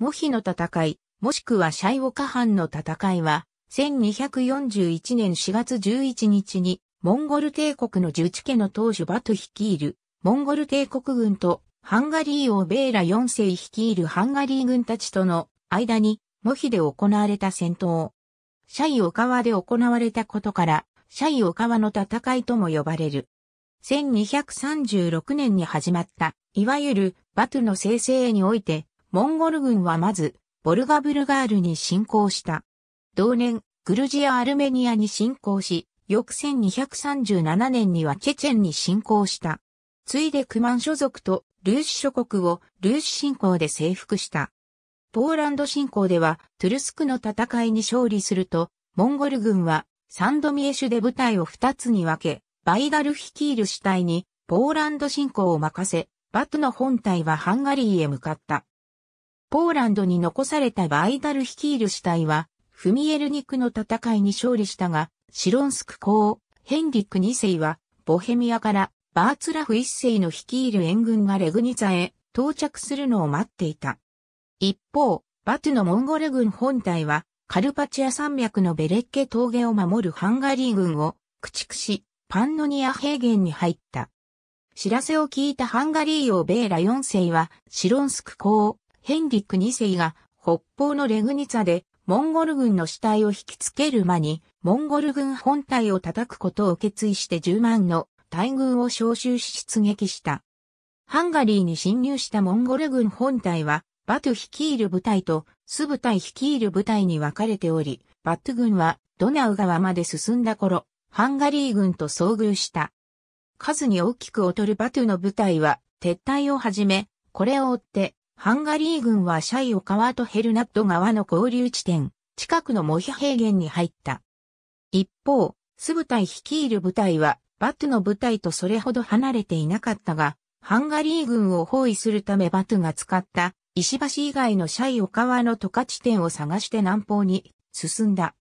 モヒの戦い、もしくはシャイオカハンの戦いは、1241年4月11日に、モンゴル帝国の十地家の当主バト率いる、モンゴル帝国軍と、ハンガリー王ベーラ4世率いるハンガリー軍たちとの間に、モヒで行われた戦闘。シャイオカワで行われたことから、シャイオカワの戦いとも呼ばれる。1236年に始まった、いわゆるバトゥの生成において、モンゴル軍はまず、ボルガブルガールに侵攻した。同年、グルジア・アルメニアに侵攻し、翌1237年にはチェチェンに侵攻した。ついでクマン所属とルーシ諸国をルーシ侵攻で征服した。ポーランド侵攻ではトゥルスクの戦いに勝利すると、モンゴル軍はサンドミエシュで部隊を2つに分け、バイダル率いる主体にポーランド侵攻を任せ、バトの本体はハンガリーへ向かった。ポーランドに残されたバイダル率いる主体は、フミエルニクの戦いに勝利したが、シロンスク公、ヘンリック2世は、ボヘミアからバーツラフ1世の率いる援軍がレグニツァへ到着するのを待っていた。一方、バトゥのモンゴル軍本体は、カルパチア山脈のベレッケ峠を守るハンガリー軍を駆逐し、パンノニア平原に入った。知らせを聞いたハンガリー王ベーラ4世は、シロンスク公、ヘンリック2世が北方のレグニツァでモンゴル軍の死体を引きつける間にモンゴル軍本体を叩くことを決意して10万の大軍を招集し出撃した。ハンガリーに侵入したモンゴル軍本体はバトゥ率いる部隊とス部隊率いる部隊に分かれており、バトゥ軍はドナウ川まで進んだ頃、ハンガリー軍と遭遇した。数に大きく劣るバトゥの部隊は撤退を始め、これを追ってハンガリー軍はシャイオ川とヘルナット川の合流地点、近くのモヒ平原に入った。一方、ス部隊率いる部隊は、バトゥの部隊とそれほど離れていなかったが、ハンガリー軍を包囲するためバトゥが使った石橋以外のシャイオ川の渡下地点を探して南方に進んだ。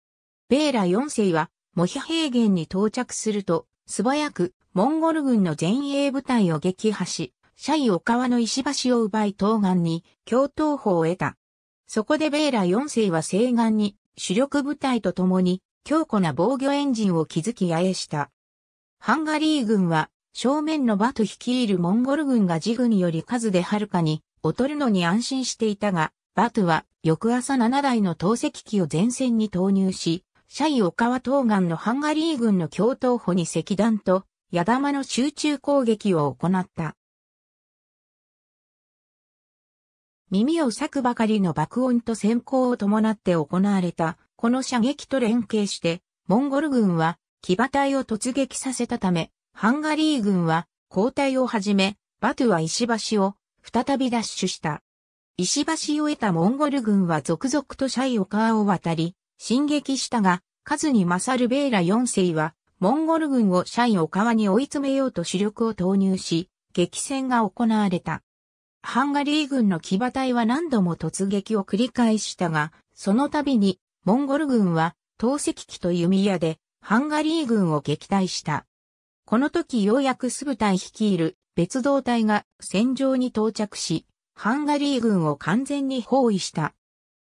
ベーラ4世はモヒ平原に到着すると素早くモンゴル軍の前衛部隊を撃破し、シャイ岡ワの石橋を奪い東岸に共闘法を得た。そこでベーラ4世は西岸に主力部隊と共に強固な防御エンジンを築き野営した。ハンガリー軍は正面のバト率いるモンゴル軍がジグにより数ではるかに劣るのに安心していたが、バトは翌朝7台の投石機を前線に投入し、シャイオカワ東岸のハンガリー軍の共闘歩に石弾と矢玉の集中攻撃を行った。耳を裂くばかりの爆音と閃光を伴って行われた、この射撃と連携して、モンゴル軍は騎馬隊を突撃させたため、ハンガリー軍は交代をはじめ、バトゥは石橋を再び奪取した。石橋を得たモンゴル軍は続々とシャイオ川を渡り、進撃したが、数に勝るベーラ4世は、モンゴル軍をシャイオ川に追い詰めようと主力を投入し、激戦が行われた。ハンガリー軍の騎馬隊は何度も突撃を繰り返したが、その度に、モンゴル軍は、投石機と弓矢で、ハンガリー軍を撃退した。この時ようやくスぐ隊率いる別動隊が戦場に到着し、ハンガリー軍を完全に包囲した。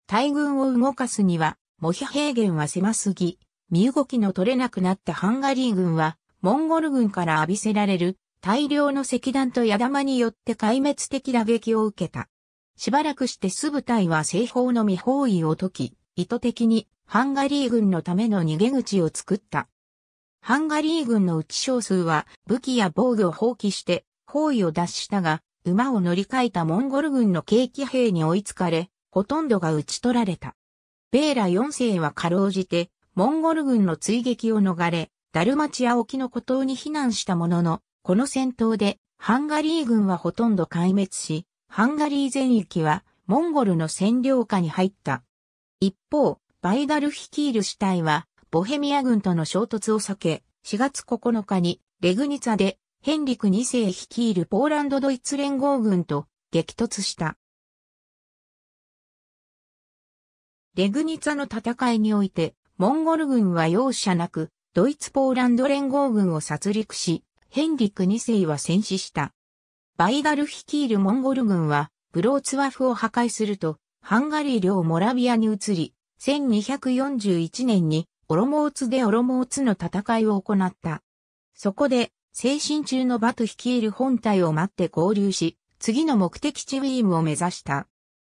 大軍を動かすには、モヒ平原は狭すぎ、身動きの取れなくなったハンガリー軍は、モンゴル軍から浴びせられる大量の石弾と矢玉によって壊滅的打撃を受けた。しばらくしてす部隊は西方の未包囲を解き、意図的にハンガリー軍のための逃げ口を作った。ハンガリー軍のうち少数は武器や防具を放棄して包囲を脱したが、馬を乗り換えたモンゴル軍の軽騎兵に追いつかれ、ほとんどが撃ち取られた。ベーラ4世はかろうじて、モンゴル軍の追撃を逃れ、ダルマチア沖の孤島に避難したものの、この戦闘でハンガリー軍はほとんど壊滅し、ハンガリー全域はモンゴルの占領下に入った。一方、バイダル率いる主体はボヘミア軍との衝突を避け、4月9日にレグニツァでヘンリク2世率いるポーランドドイツ連合軍と激突した。レグニツァの戦いにおいて、モンゴル軍は容赦なく、ドイツポーランド連合軍を殺戮し、ヘンリック2世は戦死した。バイガル率いるモンゴル軍は、ブローツワフを破壊すると、ハンガリー領モラビアに移り、1241年に、オロモーツでオロモーツの戦いを行った。そこで、精神中のバト率いる本体を待って合流し、次の目的地ウィームを目指した。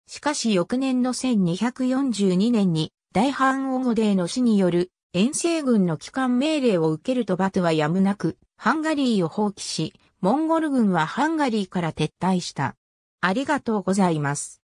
しかし翌年の1242年に、大反王語デーの死による、遠征軍の帰還命令を受けるとバトはやむなく、ハンガリーを放棄し、モンゴル軍はハンガリーから撤退した。ありがとうございます。